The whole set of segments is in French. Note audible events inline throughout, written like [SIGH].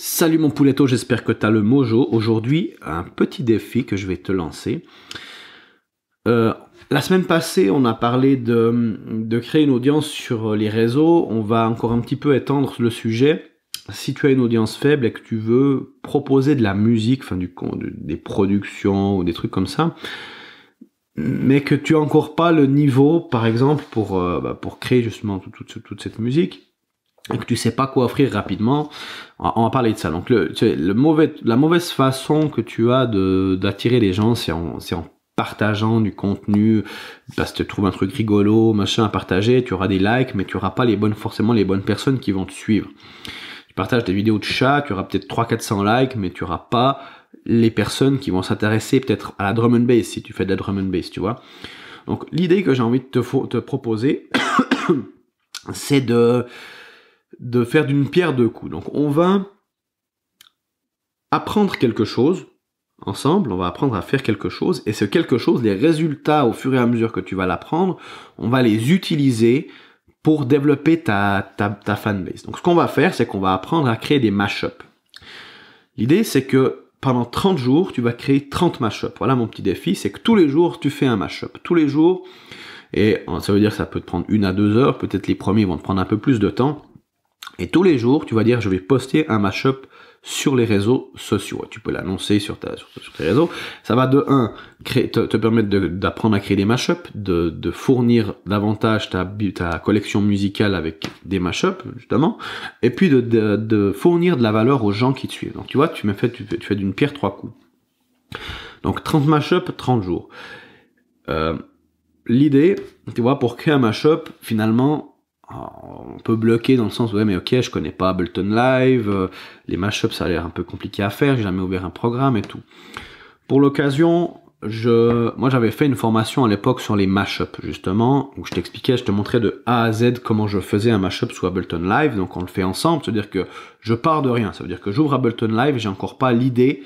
Salut mon pouletto, j'espère que tu as le mojo. Aujourd'hui, un petit défi que je vais te lancer. Euh, la semaine passée, on a parlé de, créer une audience sur les réseaux. On va encore un petit peu étendre le sujet. Si tu as une audience faible et que tu veux proposer de la musique, enfin des productions ou des trucs comme ça, mais que tu n'as encore pas le niveau, par exemple, pour, euh, bah, pour créer justement toute, toute cette musique, et que tu sais pas quoi offrir rapidement, on va parler de ça. Donc, le, le mauvais, la mauvaise façon que tu as d'attirer les gens, c'est en, en partageant du contenu, parce que tu trouves un truc rigolo, machin à partager, tu auras des likes, mais tu auras pas les bonnes, forcément les bonnes personnes qui vont te suivre. Tu partages des vidéos de chat, tu auras peut-être 300-400 likes, mais tu auras pas les personnes qui vont s'intéresser peut-être à la drum and bass, si tu fais de la drum and bass, tu vois. Donc, l'idée que j'ai envie de te, te proposer, [COUGHS] c'est de de faire d'une pierre deux coups. Donc on va apprendre quelque chose ensemble, on va apprendre à faire quelque chose, et ce quelque chose, les résultats au fur et à mesure que tu vas l'apprendre, on va les utiliser pour développer ta, ta, ta fanbase. Donc ce qu'on va faire, c'est qu'on va apprendre à créer des mashups. L'idée, c'est que pendant 30 jours, tu vas créer 30 mashups. Voilà mon petit défi, c'est que tous les jours, tu fais un mashup. Tous les jours, et ça veut dire que ça peut te prendre une à deux heures, peut-être les premiers vont te prendre un peu plus de temps, et tous les jours, tu vas dire, je vais poster un mashup sur les réseaux sociaux. Tu peux l'annoncer sur, tes réseaux. Ça va de 1, te, permettre d'apprendre à créer des mashups, de, fournir davantage ta, ta, collection musicale avec des mashups, justement, et puis de, fournir de la valeur aux gens qui te suivent. Donc tu vois, tu, fais, fais d'une pierre trois coups. Donc 30 mashups, 30 jours. Euh, l'idée, tu vois, pour créer un mashup, finalement, ah, on peut bloquer dans le sens ouais mais ok je connais pas Ableton Live, euh, les mashups ça a l'air un peu compliqué à faire, j'ai jamais ouvert un programme et tout. Pour l'occasion, je, moi j'avais fait une formation à l'époque sur les mashups justement, où je t'expliquais, je te montrais de A à Z comment je faisais un mashup sous Ableton Live, donc on le fait ensemble, c'est-à-dire que je pars de rien, ça veut dire que j'ouvre Ableton Live, j'ai encore pas l'idée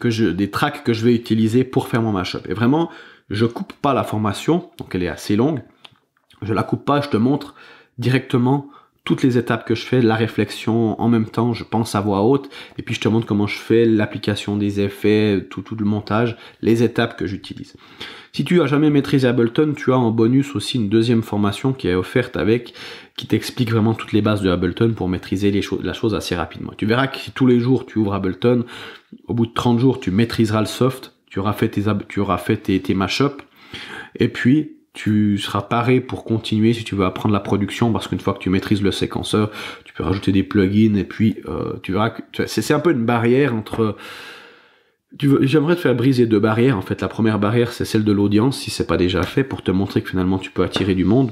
que je, des tracks que je vais utiliser pour faire mon mashup. Et vraiment, je coupe pas la formation, donc elle est assez longue, je la coupe pas, je te montre directement toutes les étapes que je fais, la réflexion en même temps, je pense à voix haute, et puis je te montre comment je fais l'application des effets, tout, tout le montage, les étapes que j'utilise. Si tu as jamais maîtrisé Ableton, tu as en bonus aussi une deuxième formation qui est offerte avec, qui t'explique vraiment toutes les bases de Ableton pour maîtriser les la chose assez rapidement. Tu verras que si tous les jours tu ouvres Ableton, au bout de 30 jours tu maîtriseras le soft, tu auras fait tes, tu auras fait tes mashups, et puis tu seras paré pour continuer si tu veux apprendre la production parce qu'une fois que tu maîtrises le séquenceur, tu peux rajouter des plugins et puis euh, tu verras que c'est un peu une barrière entre J'aimerais te faire briser deux barrières. En fait, la première barrière, c'est celle de l'audience, si c'est pas déjà fait, pour te montrer que finalement tu peux attirer du monde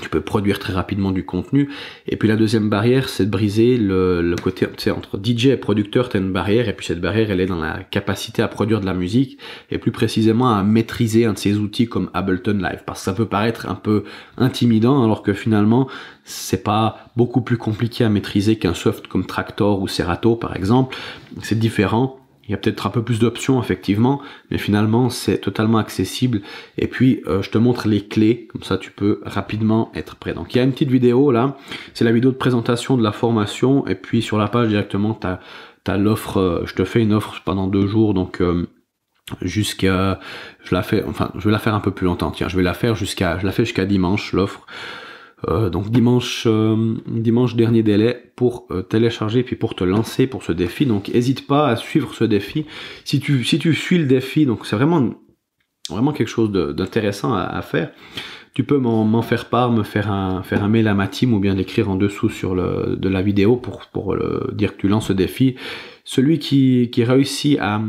tu peux produire très rapidement du contenu. Et puis la deuxième barrière, c'est de briser le, côté, entre DJ et producteur, tu une barrière, et puis cette barrière, elle est dans la capacité à produire de la musique, et plus précisément à maîtriser un de ces outils comme Ableton Live, parce que ça peut paraître un peu intimidant, alors que finalement, c'est pas beaucoup plus compliqué à maîtriser qu'un soft comme Tractor ou Serato, par exemple. C'est différent, il y a peut-être un peu plus d'options, effectivement, mais finalement, c'est totalement accessible. Et puis, euh, je te montre les clés, comme ça, tu peux rapidement être prêt. Donc, il y a une petite vidéo là, c'est la vidéo de présentation de la formation. Et puis, sur la page directement, tu as, l'offre, euh, je te fais une offre pendant deux jours, donc... Euh, jusqu'à je la fais enfin je vais la faire un peu plus longtemps tiens je vais la faire jusqu'à je la fais jusqu'à dimanche l'offre euh, donc dimanche, euh, dimanche dernier délai pour euh, télécharger puis pour te lancer pour ce défi. Donc n'hésite pas à suivre ce défi. Si tu, si tu suis le défi, donc c'est vraiment, vraiment quelque chose d'intéressant à, faire. Tu peux m'en faire part, me faire un, faire un mail à ma team ou bien l'écrire en dessous sur de la vidéo pour, dire que tu lances ce défi. Celui qui, qui réussit à,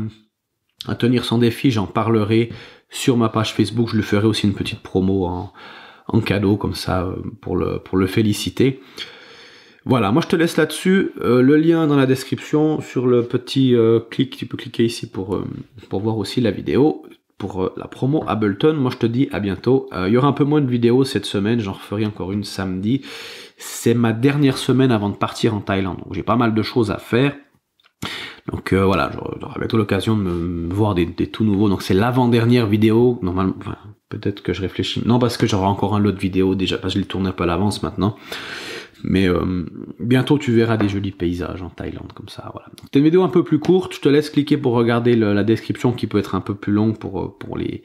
à tenir son défi, j'en parlerai sur ma page Facebook. Je lui ferai aussi une petite promo en, en cadeau comme ça euh, pour le, pour le féliciter. Voilà, moi je te laisse là-dessus. Euh, le lien dans la description sur le petit euh, clic, tu peux cliquer ici pour, pour voir aussi la vidéo pour la promo Ableton. Moi je te dis à bientôt. Il y aura un peu moins de vidéos cette semaine, j'en referai encore une samedi. C'est ma dernière semaine avant de partir en Thaïlande, donc j'ai pas mal de choses à faire. Donc euh, voilà, j'aurai bientôt l'occasion de me voir des, tout nouveaux. Donc c'est l'avant-dernière vidéo, normalement, peut-être que je réfléchis. Non, parce que j'aurai encore un autre vidéo déjà, parce je les tourne un peu à l'avance maintenant. Mais euh, bientôt tu verras des jolis paysages en Thaïlande comme ça. Voilà. C'est une vidéo un peu plus courte, je te laisse cliquer pour regarder la description qui peut être un peu plus longue pour, euh, pour les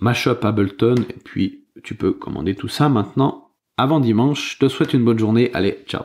mashup Ableton. Et puis tu peux commander tout ça maintenant avant dimanche. Je te souhaite une bonne journée. Allez, ciao